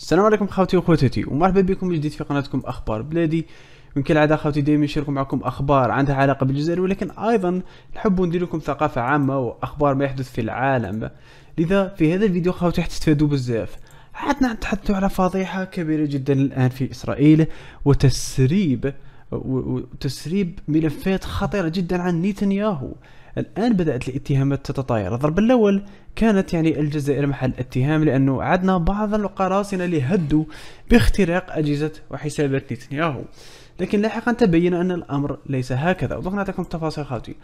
السلام عليكم خوتي وخوتاتي ومرحبا بكم من جديد في قناتكم اخبار بلادي كل كالعاده خوتي دائما نشارك معكم اخبار عندها علاقه بالجزائر ولكن ايضا نحب ندير لكم ثقافه عامه واخبار ما يحدث في العالم لذا في هذا الفيديو خوتي حتستفادوا بزاف عدنا نتحدث على فضيحه كبيره جدا الان في اسرائيل وتسريب وتسريب ملفات خطيره جدا عن نتنياهو الآن بدأت الاتهامات تتطاير الضرب الأول كانت يعني الجزائر محل اتهام لأنه عدنا بعض القراصنة اللي هدوا باختراق أجهزة وحسابات نتنياهو لكن لاحقا تبين أن الأمر ليس هكذا ودوك نعطيكم التفاصيل خاوتي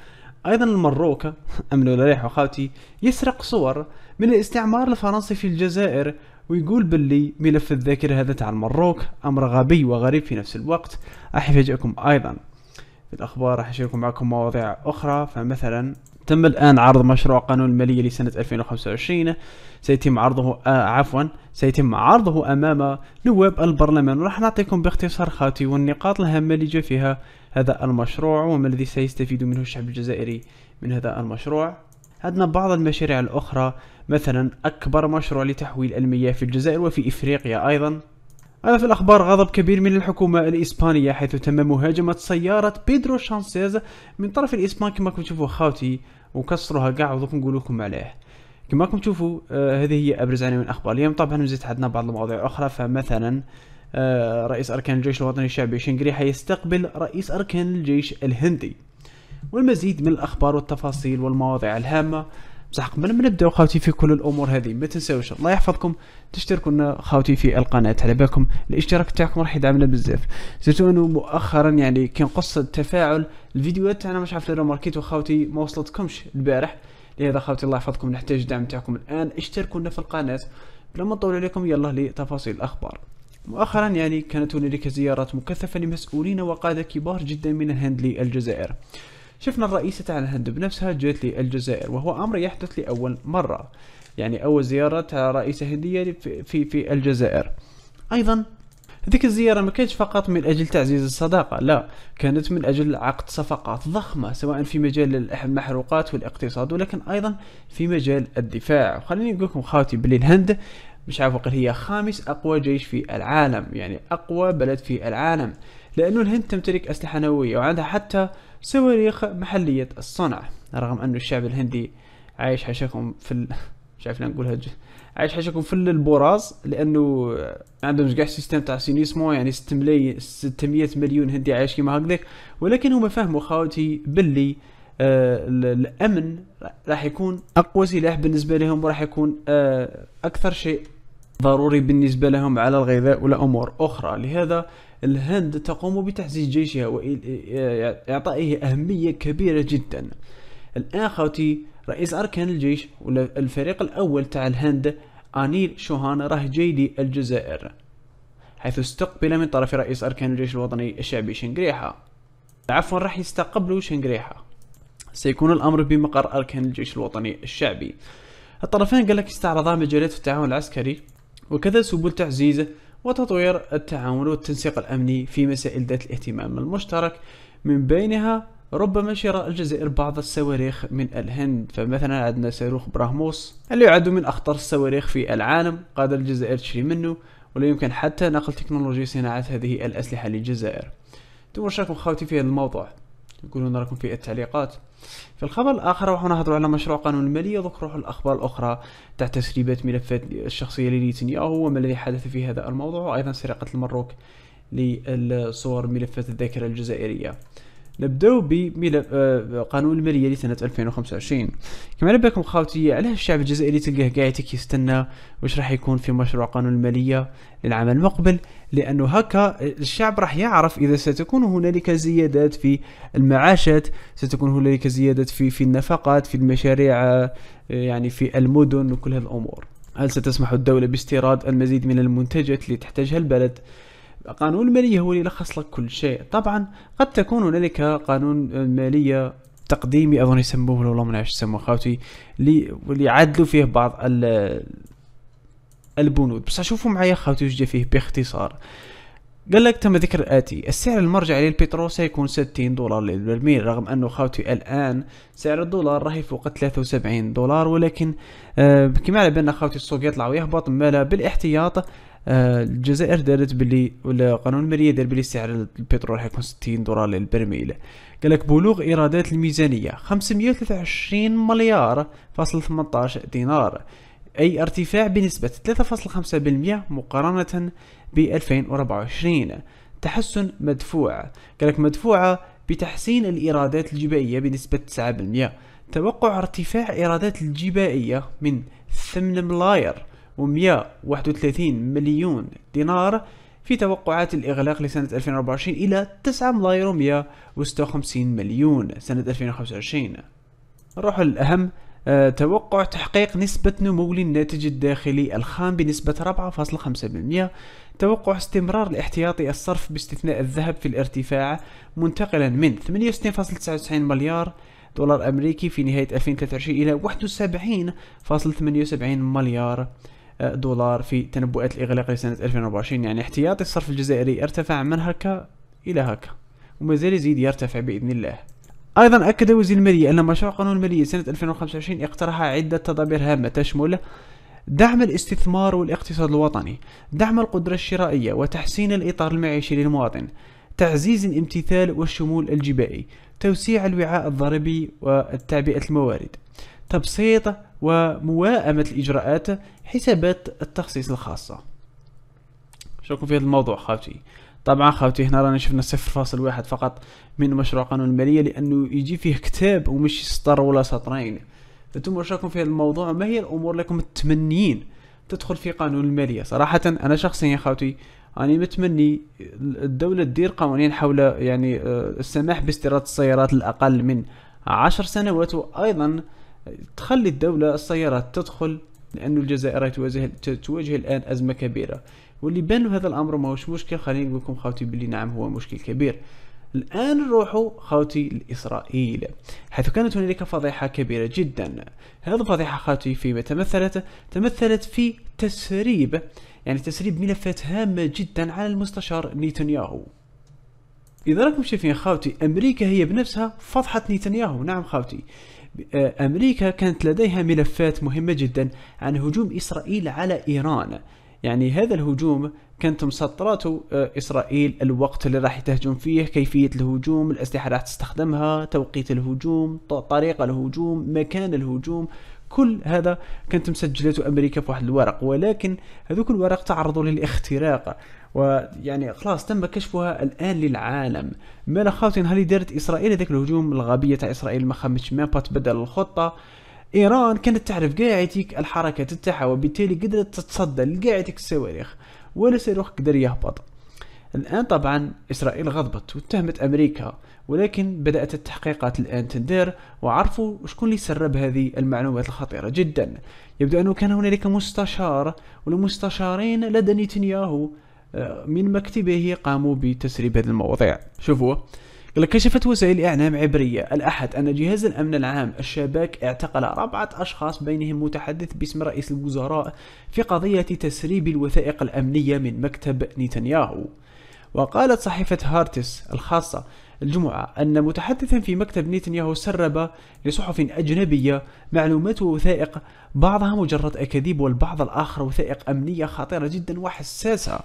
أيضا المروك امنوا ريح خاوتي يسرق صور من الاستعمار الفرنسي في الجزائر ويقول باللي ملف الذاكرة هذا تاع المروك أمر غبي وغريب في نفس الوقت راح يفاجئكم أيضا في الأخبار راح أشارككم معكم مواضيع أخرى فمثلا تم الآن عرض مشروع قانون المالية لسنة 2025 سيتم عرضه آه عفوا سيتم عرضه أمام نواب البرلمان وراح نعطيكم باختصار خاتي والنقاط الهامة اللي جا فيها هذا المشروع وما الذي سيستفيد منه الشعب الجزائري من هذا المشروع عندنا بعض المشاريع الأخرى مثلا أكبر مشروع لتحويل المياه في الجزائر وفي إفريقيا أيضا أما في الأخبار غضب كبير من الحكومة الإسبانية حيث تم مهاجمة سيارة بيدرو شانسيز من طرف الإسبان كما كنتم تشوفوا خاوتي وكسروها كاع ودوك نقول لكم عليه كما كنتم تشوفوا آه هذه هي أبرز عناوين الأخبار اليوم طبعا مزيد عندنا بعض المواضيع أخرى فمثلا آه رئيس أركان الجيش الوطني الشعبي شنغري حيستقبل رئيس أركان الجيش الهندي والمزيد من الأخبار والتفاصيل والمواضيع الهامة بصح قبل ما نبداو خاوتي في كل الامور هذه ما تنساوش الله يحفظكم تشتركوا لنا خاوتي في القناه على بالكم الاشتراك تاعكم راح يدعمنا بزاف زرتو انه مؤخرا يعني كي نقص التفاعل الفيديوهات تاعنا مش عارف ماركيتو خاوتي ما وصلتكمش البارح لهذا خاوتي الله يحفظكم نحتاج الدعم تاعكم الان اشتركوا لنا في القناه بلا ما نطول عليكم يلا لتفاصيل الاخبار مؤخرا يعني كانت هنالك زيارات مكثفه لمسؤولين وقاده كبار جدا من الهند للجزائر شفنا الرئيسة تاع الهند بنفسها جات للجزائر وهو أمر يحدث لأول مرة يعني أول زيارة رئيسة هندية يعني في, في, في الجزائر أيضا هذيك الزيارة ما كانتش فقط من أجل تعزيز الصداقة لا كانت من أجل عقد صفقات ضخمة سواء في مجال المحروقات والاقتصاد ولكن أيضا في مجال الدفاع وخليني نقول لكم خاوتي بلي الهند مش عارف هي خامس أقوى جيش في العالم يعني أقوى بلد في العالم لأنه الهند تمتلك أسلحة نووية وعندها حتى صواريخ محلية الصنع رغم أن الشعب الهندي عايش حشكم في ال... مش عارف نقولها ج... عايش حشكم في البراز لانه عندهم كاع سيستم تاع سينيسمو يعني 600 600 مليون هندي عايش كيما هكذاك ولكن هما فهموا خاوتي باللي آه الامن راح يكون اقوى سلاح بالنسبه لهم وراح يكون آه اكثر شيء ضروري بالنسبة لهم على الغذاء ولا أمور أخرى لهذا الهند تقوم بتعزيز جيشها وإعطائه أهمية كبيرة جدا الآن خوتي رئيس أركان الجيش ولا الفريق الأول تاع الهند أنيل شوهان راه جاي للجزائر حيث استقبل من طرف رئيس أركان الجيش الوطني الشعبي شنقريحة عفوا راح يستقبل شنقريحة سيكون الأمر بمقر أركان الجيش الوطني الشعبي الطرفان قالك استعرضا مجالات التعاون العسكري وكذا سبل تعزيز وتطوير التعامل والتنسيق الأمني في مسائل ذات الاهتمام المشترك من بينها ربما شراء الجزائر بعض الصواريخ من الهند فمثلا عندنا صاروخ براهموس اللي يعد من أخطر الصواريخ في العالم قادر الجزائر تشري منه ولا يمكن حتى نقل تكنولوجيا صناعة هذه الأسلحة للجزائر تمشاكم شاركوا في هذا الموضوع قولوا راكم في التعليقات في الخبر الاخر راح نهضروا على مشروع قانون الماليه دوك نروحوا الاخبار الاخرى تاع تسريبات ملفات الشخصيه لنتنياهو وما الذي حدث في هذا الموضوع وايضا سرقه المروك للصور ملفات الذاكره الجزائريه نبداو بملف آه، قانون الماليه لسنه 2025 كما على بالكم خاوتي علاش الشعب الجزائري تلقاه قاعد يستنى واش راح يكون في مشروع قانون الماليه للعام المقبل لانه هكا الشعب راح يعرف اذا ستكون هنالك زيادات في المعاشات ستكون هنالك زيادات في في النفقات في المشاريع آه، يعني في المدن وكل هذه الامور هل ستسمح الدوله باستيراد المزيد من المنتجات اللي تحتاجها البلد قانون المالية هو اللي يلخص لك كل شيء طبعا قد تكون هنالك قانون مالية تقديمي اظن يسموه ولا ما نعرفش يسموه خاوتي اللي عدلوا فيه بعض البنود بصح شوفوا معايا خاوتي وش جا فيه باختصار قال لك تم ذكر الآتي السعر المرجعي للبترول سيكون 60 دولار للبرميل رغم أنه خاوتي الآن سعر الدولار راهي فوق 73 دولار ولكن آه، كما على بالنا خاوتي السوق يطلع ويهبط مالا بالاحتياط آه، الجزائر دارت بلي ولا قانون الماليه دار بلي سعر البترول حيكون 60 دولار للبرميل قال لك بلوغ ايرادات الميزانيه 523 مليار فاصل 18 دينار اي ارتفاع بنسبه 3.5% مقارنه ب 2024 تحسن مدفوع قال لك مدفوعه بتحسين الايرادات الجبائيه بنسبه 9% توقع ارتفاع ايرادات الجبائيه من 8 ملاير و 131 مليون دينار في توقعات الإغلاق لسنة 2024 إلى 9 ملاير و156 مليون سنة 2025 نروح للأهم آه، توقع تحقيق نسبة نمو للناتج الداخلي الخام بنسبة 4.5% توقع استمرار الاحتياطي الصرف باستثناء الذهب في الارتفاع منتقلا من 68.99 مليار دولار أمريكي في نهاية 2023 إلى 71.78 مليار دولار في تنبؤات الإغلاق لسنة 2024 يعني احتياطي الصرف الجزائري ارتفع من هكا إلى هكا ومازال يزيد يرتفع بإذن الله ايضا اكد وزير الماليه ان مشروع قانون الماليه سنه 2025 اقترح عده تدابير هامه تشمل دعم الاستثمار والاقتصاد الوطني دعم القدره الشرائيه وتحسين الاطار المعيشي للمواطن تعزيز الامتثال والشمول الجبائي توسيع الوعاء الضريبي وتعبئه الموارد تبسيط ومواءمة الإجراءات حسابات التخصيص الخاصة شكرا في هذا الموضوع خاوتي طبعا خاوتي هنا رانا شفنا صفر فاصل واحد فقط من مشروع قانون المالية لأنه يجي فيه كتاب ومش سطر ولا سطرين انتم واش راكم في هذا الموضوع ما هي الامور لكم تتمنين تدخل في قانون الماليه صراحه انا شخصيا خاوتي راني متمني الدوله تدير قوانين حول يعني آه، السماح باستيراد السيارات الاقل من عشر سنوات وايضا تخلي الدولة السيارات تدخل لأن الجزائر تواجه, تواجه الآن أزمة كبيرة واللي بان هذا الأمر هوش مشكل خليني نقول لكم خاوتي بلي نعم هو مشكل كبير الآن نروحوا خاوتي لإسرائيل حيث كانت هنالك فضيحة كبيرة جدا هذه الفضيحة خاوتي فيما تمثلت تمثلت في تسريب يعني تسريب ملفات هامة جدا على المستشار نيتنياهو إذا راكم شايفين خاوتي أمريكا هي بنفسها فضحت نيتنياهو نعم خاوتي أمريكا كانت لديها ملفات مهمة جدا عن هجوم إسرائيل على إيران يعني هذا الهجوم كانت مسطرات آه، إسرائيل الوقت اللي راح تهجم فيه كيفية الهجوم الأسلحة راح تستخدمها توقيت الهجوم طريقة الهجوم مكان الهجوم كل هذا كانت مسجلته أمريكا في واحد الورق ولكن هذوك الورق تعرضوا للاختراق ويعني خلاص تم كشفها الان للعالم ما خاوتين هل دارت اسرائيل ذاك الهجوم الغبيه تاع اسرائيل ما خمش ما تبدل الخطه ايران كانت تعرف كاع يتيك الحركات تاعها وبالتالي قدرت تتصدى لكاع يتيك الصواريخ ولا صاروخ قدر يهبط الان طبعا اسرائيل غضبت واتهمت امريكا ولكن بدات التحقيقات الان تندار وعرفوا شكون اللي سرب هذه المعلومات الخطيره جدا يبدو انه كان هنالك مستشار والمستشارين لدى نتنياهو من مكتبه قاموا بتسريب هذه المواضيع شوفوا كشفت وسائل إعلام عبرية الأحد أن جهاز الأمن العام الشباك اعتقل أربعة أشخاص بينهم متحدث باسم رئيس الوزراء في قضية تسريب الوثائق الأمنية من مكتب نتنياهو وقالت صحيفة هارتس الخاصة الجمعة أن متحدثا في مكتب نتنياهو سرب لصحف أجنبية معلومات ووثائق بعضها مجرد أكاذيب والبعض الآخر وثائق أمنية خطيرة جدا وحساسة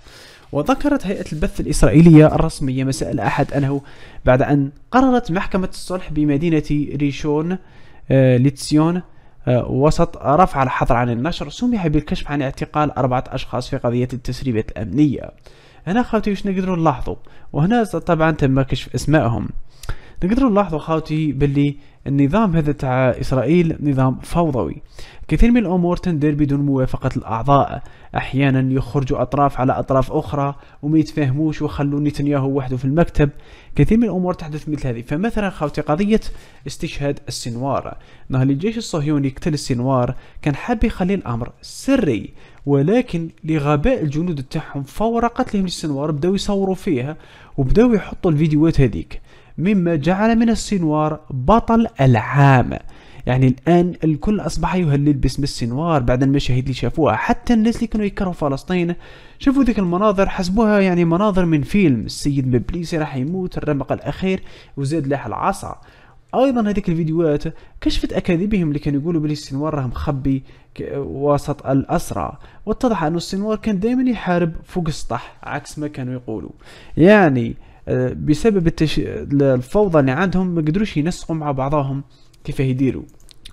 وذكرت هيئة البث الإسرائيلية الرسمية مساء الأحد أنه بعد أن قررت محكمة الصلح بمدينة ريشون آه، لتسيون آه، وسط رفع الحظر عن النشر سمح بالكشف عن اعتقال أربعة أشخاص في قضية التسريبات الأمنية هنا خاوتي واش نقدروا نلاحظوا وهنا طبعا تم كشف اسمائهم نقدر نلاحظ خاوتي باللي النظام هذا تاع اسرائيل نظام فوضوي كثير من الامور تندير بدون موافقه الاعضاء احيانا يخرجوا اطراف على اطراف اخرى وما يتفاهموش وخلوا نتنياهو وحده في المكتب كثير من الامور تحدث مثل هذه فمثلا خاوتي قضيه استشهاد السنوار نهار الجيش الصهيوني قتل السنوار كان حاب يخلي الامر سري ولكن لغباء الجنود تاعهم فور قتلهم للسنوار بداو يصوروا فيها وبداو يحطوا الفيديوهات هذيك مما جعل من السنوار بطل العام يعني الآن الكل أصبح يهلل باسم السنوار بعد المشاهد اللي شافوها حتى الناس اللي كانوا يكرهوا فلسطين شافوا ذيك المناظر حسبوها يعني مناظر من فيلم السيد مبليسي راح يموت الرمق الأخير وزاد لاح العصا ايضا هذيك الفيديوهات كشفت اكاذيبهم اللي كانوا يقولوا بلي السنوار راه مخبي وسط الاسرى واتضح ان السنوار كان دائما يحارب فوق السطح عكس ما كانوا يقولوا يعني بسبب التش... الفوضى اللي عندهم ما قدروش ينسقوا مع بعضهم كيف يديروا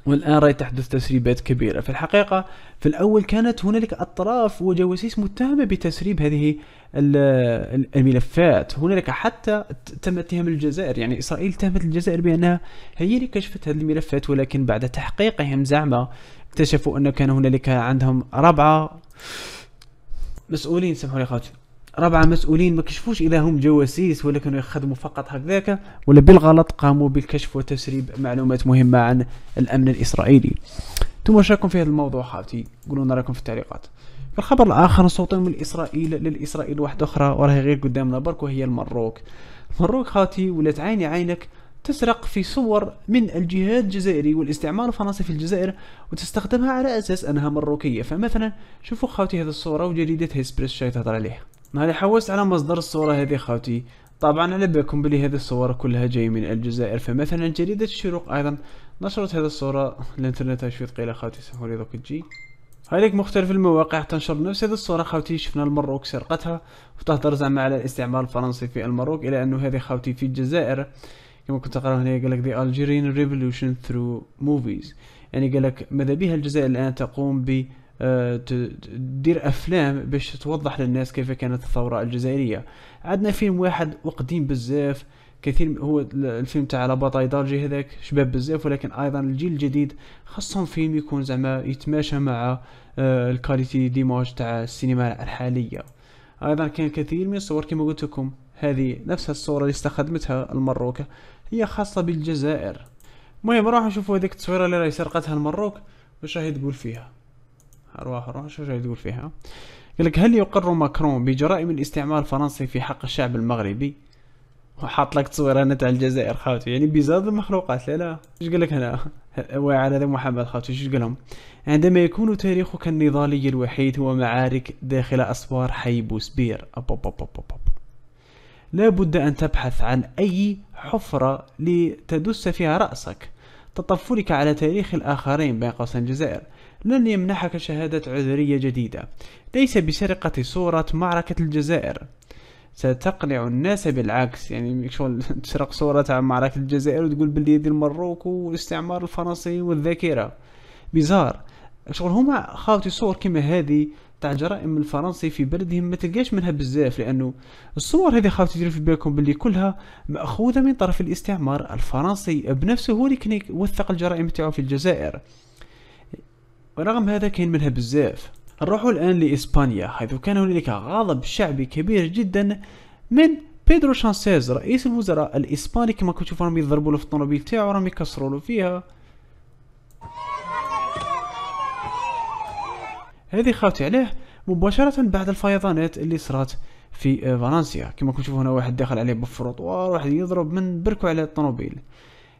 والآن راي تحدث تسريبات كبيرة في الحقيقة في الأول كانت هنالك أطراف وجواسيس متهمة بتسريب هذه الملفات هنالك حتى تم اتهام الجزائر يعني إسرائيل اتهمت الجزائر بأنها هي اللي كشفت هذه الملفات ولكن بعد تحقيقهم زعما اكتشفوا أنه كان هنالك عندهم ربعة مسؤولين سمحوا لي خاطر ربعة مسؤولين ما كشفوش إذا هم جواسيس ولا كانوا يخدموا فقط هكذاك ولا بالغلط قاموا بالكشف وتسريب معلومات مهمة عن الأمن الإسرائيلي انتم واش في هذا الموضوع خاوتي قولوا راكم في التعليقات في الخبر الآخر صوت من إسرائيل للإسرائيل واحدة أخرى وراهي غير قدامنا برك وهي المروك المروك خاوتي ولات عيني عينك تسرق في صور من الجهاد الجزائري والاستعمار الفرنسي في الجزائر وتستخدمها على أساس أنها مروكية فمثلا شوفوا خاوتي هذه الصورة وجريدة هيسبريس شاي تهضر عليها انا حوست على مصدر الصورة هذه خاوتي طبعا على بالكم بلي هذه الصور كلها جاية من الجزائر فمثلا جريدة الشروق ايضا نشرت هذه الصورة الانترنت شوي ثقيلة خاوتي سهولي دوك تجي هذيك مختلف المواقع تنشر نفس هذه الصورة خاوتي شفنا المروك سرقتها وتهضر زعما على الاستعمار الفرنسي في المروك الى انه هذه خاوتي في الجزائر كما كنت تقرا هنا قال لك the Algerian revolution through movies يعني قال لك ماذا بها الجزائر الان تقوم ب آه، تدير افلام باش توضح للناس كيف كانت الثوره الجزائريه عندنا فيلم واحد وقديم بزاف كثير هو الفيلم تاع لا باتاي دالجي هذاك شباب بزاف ولكن ايضا الجيل الجديد خاصهم فيلم يكون زعما يتماشى مع آه، الكاليتي ديماج تاع السينما الحاليه ايضا كان كثير من الصور كما قلت لكم هذه نفس الصوره اللي استخدمتها المروك هي خاصه بالجزائر المهم راح نشوفوا هذيك التصويره اللي راهي سرقتها المروك واش راهي تقول فيها اروح اروح شو تقول فيها قال لك هل يقر ماكرون بجرائم الاستعمار الفرنسي في حق الشعب المغربي وحاط لك تصويره تاع الجزائر خاوتي يعني بزاف المخلوقات لا لا ايش قال لك هنا واعر هذا محمد خاوتي ايش قال لهم عندما يكون تاريخك النضالي الوحيد هو معارك داخل اسوار حي بوسبير لا بد ان تبحث عن اي حفره لتدس فيها راسك تطفلك على تاريخ الاخرين بين قوسين الجزائر لن يمنحك شهادة عذرية جديدة ليس بسرقة صورة معركة الجزائر ستقنع الناس بالعكس يعني شغل تسرق صورة عن معركة الجزائر وتقول باللي يدي المروك والاستعمار الفرنسي والذاكرة بيزار شغل هما خاوتي صور كيما هذه تاع الجرائم الفرنسي في بلدهم ما تلقاش منها بزاف لانه الصور هذه خاوتي ديروا في بالكم باللي كلها ماخوذه من طرف الاستعمار الفرنسي بنفسه هو اللي كان يوثق الجرائم تاعو في الجزائر ورغم هذا كاين منها بزاف نروحو الآن لإسبانيا حيث كان هنالك غضب شعبي كبير جدا من بيدرو شانسيز رئيس الوزراء الإسباني كما كنتوا راهم يضربوا له في الطوموبيل تاعو راهم يكسروا فيها هذه خاوتي عليه مباشرة بعد الفيضانات اللي صرات في فالنسيا كما كنتوا هنا واحد داخل عليه بالفروطوار واحد يضرب من بركو على الطوموبيل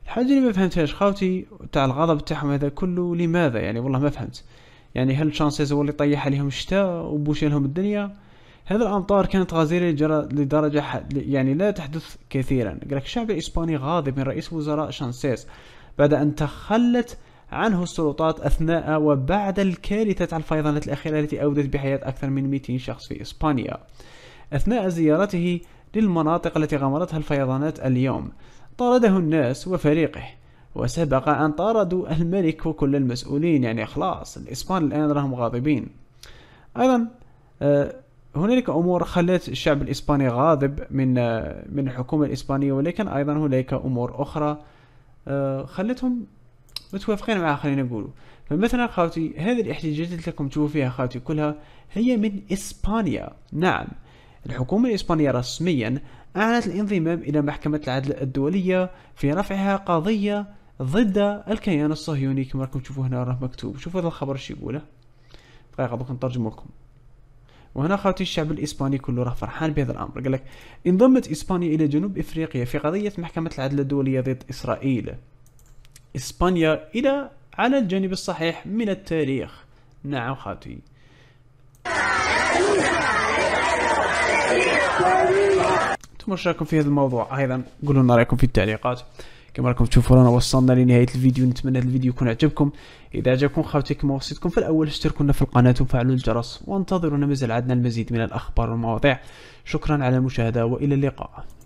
الحاجه اللي ما فهمتهاش خاوتي تاع الغضب تاعهم هذا كله لماذا يعني والله ما فهمت يعني هل شانسيز هو اللي طيح عليهم الشتاء وبوش لهم الدنيا هذا الامطار كانت غزيره لدرجه يعني لا تحدث كثيرا قالك الشعب الاسباني غاضب من رئيس وزراء شانسيز بعد ان تخلت عنه السلطات اثناء وبعد الكارثه تاع الفيضانات الاخيره التي اودت بحياه اكثر من 200 شخص في اسبانيا اثناء زيارته للمناطق التي غمرتها الفيضانات اليوم طرده الناس وفريقه وسبق أن طردوا الملك وكل المسؤولين يعني خلاص الإسبان الآن راهم غاضبين أيضا آه، هنالك امور خلت الشعب الاسباني غاضب من آه، من الحكومه الاسبانيه ولكن ايضا هنالك امور اخرى آه، خلتهم متوافقين مع خلينا نقولوا فمثلا خاوتي هذه الاحتجاجات اللي راكم تشوفوا فيها خاوتي كلها هي من اسبانيا نعم الحكومة الإسبانية رسميا أعلنت الانضمام إلى محكمة العدل الدولية في رفعها قضية ضد الكيان الصهيوني كما راكم تشوفوا هنا راه مكتوب شوفوا هذا الخبر شو يقوله دقيقة دوك نترجم لكم وهنا خاوتي الشعب الاسباني كله راه فرحان بهذا الامر قال لك انضمت اسبانيا الى جنوب افريقيا في قضيه محكمه العدل الدوليه ضد اسرائيل اسبانيا الى على الجانب الصحيح من التاريخ نعم خاوتي مش رايكم في هذا الموضوع ايضا قولوا لنا رايكم في التعليقات كما راكم تشوفوا رانا وصلنا لنهايه الفيديو نتمنى هذا الفيديو يكون عجبكم اذا عجبكم خاوتي كما وصيتكم في الاول اشتركوا لنا في القناه وفعلوا الجرس وانتظرونا مازال عندنا المزيد من الاخبار والمواضيع شكرا على المشاهده والى اللقاء